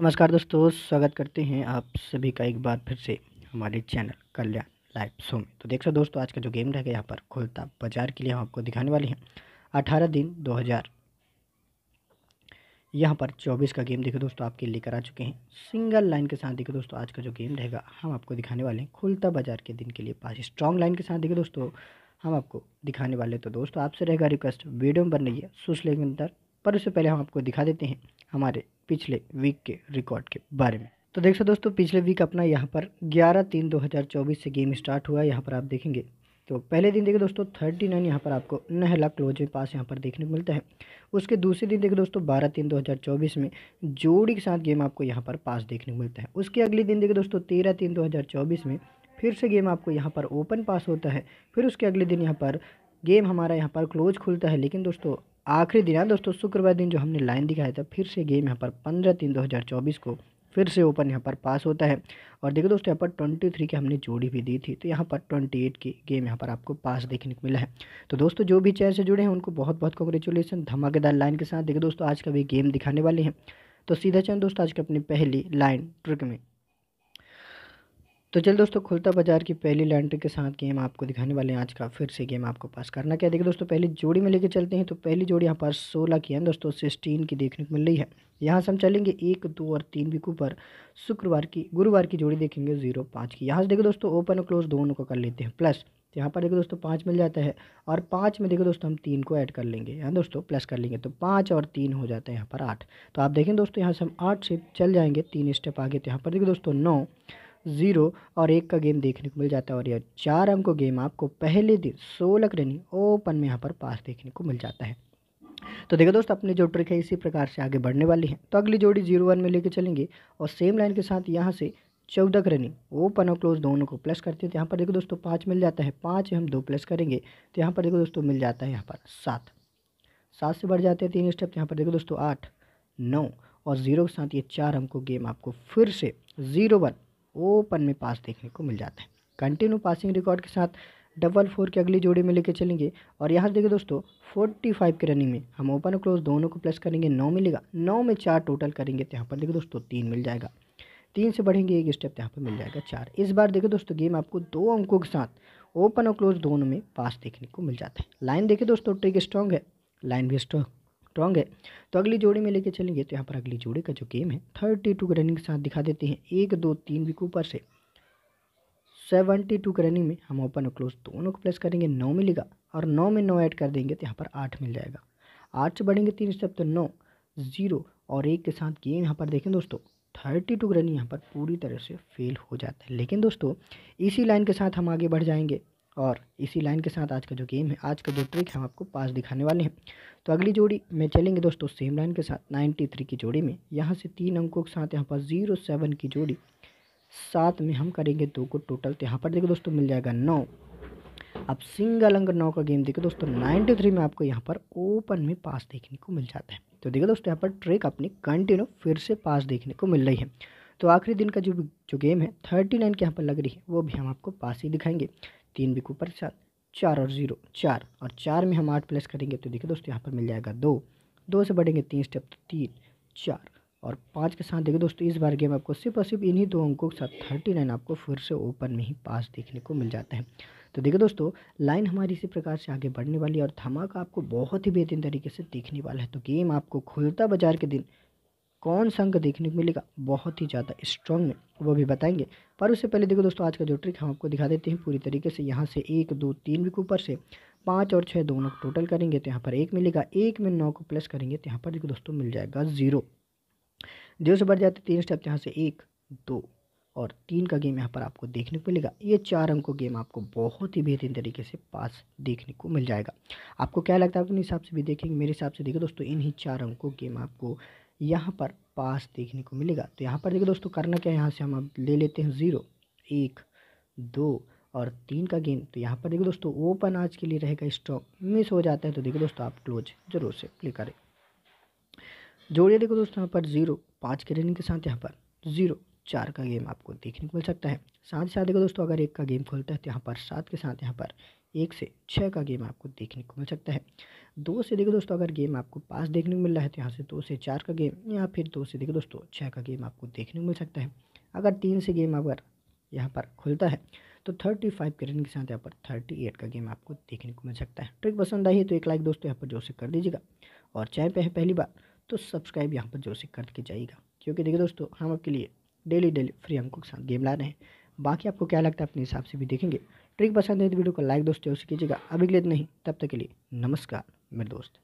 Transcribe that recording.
नमस्कार दोस्तों स्वागत करते हैं आप सभी का एक बार फिर से हमारे चैनल कल्याण लाइव शो में तो देख सकते दोस्तों आज का जो गेम रहेगा यहाँ पर खुलता बाजार के लिए हम आपको दिखाने वाले हैं अठारह दिन दो हज़ार यहाँ पर चौबीस का गेम देखो दोस्तों आपके लेकर आ चुके हैं सिंगल लाइन के साथ देखो दोस्तों आज का जो गेम रहेगा हम आपको दिखाने वाले हैं खुलता बाजार के दिन के लिए पाँच स्ट्रॉन्ग लाइन के साथ देखो दोस्तों हम आपको दिखाने वाले तो दोस्तों आपसे रहेगा रिक्वेस्ट वीडियो में बन रही है सुश पर उससे पहले हम आपको दिखा देते हैं हमारे पिछले वीक के रिकॉर्ड के बारे में तो देखो दोस्तों पिछले वीक अपना यहाँ पर 11 तीन 2024 से गेम स्टार्ट हुआ है यहाँ पर आप देखेंगे तो पहले दिन देखिए दोस्तों थर्टी नाइन यहाँ पर आपको नहला क्लोज में पास यहाँ पर देखने को मिलता है उसके दूसरे दिन देखिए दोस्तों बारह तीन दो हज़ार चौबीस में जोड़ी के साथ गेम आपको यहाँ पर पास देखने को मिलता है उसके अगले दिन देखिए दोस्तों तेरह तीन दो हज़ार चौबीस में फिर से गेम आपको यहाँ पर ओपन पास होता है फिर उसके अगले दिन यहाँ पर गेम हमारा यहाँ पर क्लोज खुलता है लेकिन दोस्तों आखिरी दिन है दोस्तों शुक्रवार दिन जो हमने लाइन दिखाया था फिर से गेम यहाँ पर पंद्रह तीन दो हज़ार चौबीस को फिर से ओपन यहाँ पर पास होता है और देखो दोस्तों यहाँ पर ट्वेंटी थ्री की हमने जोड़ी भी दी थी तो यहाँ पर ट्वेंटी एट की गेम यहाँ पर आपको पास देखने को मिला है तो दोस्तों जो भी चेयर से जुड़े हैं उनको बहुत बहुत कॉन्ग्रेचुलेसन धमाकेदार लाइन के साथ देखो दोस्तों आज का भी गेम दिखाने वाले हैं तो सीधा चंद दोस्तों आज की अपनी पहली लाइन ट्रिक में तो चलिए दोस्तों खुलता बाजार की पहली लैंड्री के साथ गेम आपको दिखाने वाले हैं आज का फिर से गेम आपको पास करना क्या देखिए दोस्तों पहली जोड़ी में लेके चलते हैं तो पहली जोड़ी यहाँ पर सोलह की है दोस्तों सिक्सटीन की देखने को मिल रही है यहाँ से हम चलेंगे एक दो और तीन वीक ऊपर शुक्रवार की गुरुवार की जोड़ी देखेंगे जीरो पाँच की यहाँ से देखो दोस्तों ओपन और क्लोज दोनों को कर लेते हैं प्लस यहाँ पर देखो दोस्तों पाँच मिल जाता है और पाँच में देखो दोस्तों हम तीन को ऐड कर लेंगे यहाँ दोस्तों प्लस कर लेंगे तो पाँच और तीन हो जाता है यहाँ पर आठ तो आप देखें दोस्तों यहाँ से हम आठ से चल जाएंगे तीन स्टेप आगे तो यहाँ पर देखो दोस्तों नौ ज़ीरो और एक का गेम देखने को मिल जाता है और यह चार अंक गेम आपको पहले दिन सोलह रनिंग ओपन में यहाँ पर पास देखने को मिल जाता है तो देखो दोस्त अपनी जो ट्रिक है इसी प्रकार से आगे बढ़ने वाली है तो अगली जोड़ी जीरो वन में लेके चलेंगे और सेम लाइन के साथ यहाँ से चौदह रनिंग ओपन और क्लोज दोनों को प्लस करते हैं तो यहाँ पर देखो दोस्तों पाँच मिल जाता है पाँच हम दो प्लस करेंगे तो यहाँ पर देखो दोस्तों मिल जाता है यहाँ पर सात सात से बढ़ जाते हैं तीन स्टेप तो यहाँ पर देखो दोस्तों आठ नौ और ज़ीरो के साथ ये चार हमको गेम आपको फिर से ज़ीरो वन ओपन में पास देखने को मिल जाता है कंटिन्यू पासिंग रिकॉर्ड के साथ डबल फोर की अगली जोड़ी में लेके चलेंगे और यहाँ से देखिए दोस्तों फोर्टी फाइव की रनिंग में हम ओपन और क्लोज दोनों को प्लस करेंगे नौ मिलेगा नौ में चार टोटल करेंगे तो यहाँ पर देखिए दोस्तों तीन मिल जाएगा तीन से बढ़ेंगे एक स्टेप तो यहाँ पर मिल जाएगा चार इस बार देखिए दोस्तों गेम आपको दो अंकों के साथ ओपन और क्लोज दोनों में पास देखने को मिल जाता है लाइन देखिए दोस्तों ट्रिक स्ट्रॉन्ग है लाइन भी स्ट्रॉन्ग स्ट्रॉन्ग है तो अगली जोड़ी में लेके चलेंगे तो यहाँ पर अगली जोड़ी का जो गेम है थर्टी टू रनिंग के साथ दिखा देते हैं एक दो तीन विक ऊपर से सेवेंटी टू के रनिंग में हम ओपन और क्लोज दोनों को प्लस करेंगे नौ मिलेगा और नौ में नौ ऐड कर देंगे तो यहाँ पर आठ मिल जाएगा आठ से बढ़ेंगे तीन स्टेप तो नौ ज़ीरो और एक के साथ गेम यहाँ पर देखें दोस्तों थर्टी टू रनिंग यहाँ पर पूरी तरह से फेल हो जाता है लेकिन दोस्तों इसी लाइन के साथ हम आगे बढ़ जाएंगे और इसी लाइन के साथ आज का जो गेम है आज का जो ट्रिक हम आपको पास दिखाने वाले हैं तो अगली जोड़ी में चलेंगे दोस्तों सेम लाइन के साथ नाइन्टी थ्री की जोड़ी में यहाँ से तीन अंकों के साथ यहाँ पर जीरो सेवन की जोड़ी सात में हम करेंगे दो को टोटल तो यहाँ पर देखो दोस्तों मिल जाएगा नौ अब सिंगल अंक नौ का गेम देखो दोस्तों नाइन्टी थ्री में आपको यहाँ पर ओपन में पास देखने को मिल जाता है तो देखो दोस्तों यहाँ पर ट्रिक अपनी कंटिन्यू फिर से पास देखने को मिल रही है तो आखिरी दिन का जो जो गेम है थर्टी नाइन के यहाँ पर लग रही है वो भी हम आपको पास ही दिखाएंगे तीन बिकू पर चार चार और ज़ीरो चार और चार में हम आठ प्लस करेंगे तो देखिए दोस्तों यहाँ पर मिल जाएगा दो दो से बढ़ेंगे तीन स्टेप तो तीन चार और पाँच के साथ देखिए दोस्तों इस बार गेम आपको सिर्फ और सिर्फ इन्हीं दो अंकों के साथ थर्टी नाइन आपको फिर से ओपन में ही पास देखने को मिल जाता है तो देखिए दोस्तों लाइन हमारी इसी प्रकार से आगे बढ़ने वाली है और धमाका आपको बहुत ही बेहतरीन तरीके से देखने वाला है तो गेम आपको खुलता बाजार के दिन कौन सा अंक देखने को मिलेगा बहुत ही ज़्यादा स्ट्रॉन्ग में वो भी बताएंगे पर उससे पहले देखो दोस्तों आज का जो ट्रिक हम आपको दिखा देते हैं पूरी तरीके से यहाँ से एक दो तीन भी ऊपर से पाँच और छः दोनों को टोटल करेंगे तो यहाँ पर एक मिलेगा एक में नौ को प्लस करेंगे तो यहाँ पर देखो दोस्तों मिल जाएगा ज़ीरो जीरो से बढ़ जाते तीन स्टेप तो यहाँ से एक दो और तीन का गेम यहाँ पर आपको देखने को मिलेगा ये चार अंकों गेम आपको बहुत ही बेहतरीन तरीके से पास देखने को मिल जाएगा आपको क्या लगता है अपने हिसाब से भी देखेंगे मेरे हिसाब से देखो दोस्तों इन्हीं चार अंकों गेम आपको यहाँ पर पास देखने को मिलेगा तो यहाँ पर देखो दोस्तों करना क्या है यहाँ से हम अब ले लेते हैं ज़ीरो एक दो और तीन का गेंद तो यहाँ पर देखो दोस्तों ओपन आज के लिए रहेगा स्टॉक मिस हो जाता है तो देखो दोस्तों आप क्लोज जरूर से क्लिक करें जोड़िए देखो दोस्तों यहाँ पर ज़ीरो पाँच के रनिंग के साथ यहाँ पर ज़ीरो चार का गेम आपको देखने को मिल सकता है साथ ही साथ देखो दोस्तों अगर एक का गेम खोलता है तो यहाँ पर सात के साथ यहाँ पर एक से छः का गेम आपको देखने को मिल सकता है दो से देखो दोस्तों अगर गेम आपको पास देखने को मिल रहा है तो यहाँ से दो से चार का गेम या फिर दो से देखो दोस्तों छः का गेम आपको देखने को मिल सकता है अगर तीन से गेम अगर यहाँ पर खुलता है तो थर्टी फाइव के रन के साथ यहाँ पर थर्टी एट का गेम आपको देखने को मिल सकता है ट्रिक पसंद आई है तो एक लाइक दोस्तों यहाँ पर जोर से कर दीजिएगा और चैनल पे है पहली बार तो सब्सक्राइब यहाँ पर जोर से करके जाइएगा क्योंकि देखिए दोस्तों हम आपके लिए डेली डेली फ्री अंकों के साथ गेम ला रहे हैं बाकी आपको क्या लगता है अपने हिसाब से भी देखेंगे ट्रिक पसंद है तो वीडियो को लाइक दोस्त जरूर कीजिएगा अभी के लिए नहीं तब तक के लिए नमस्कार मेरे दोस्त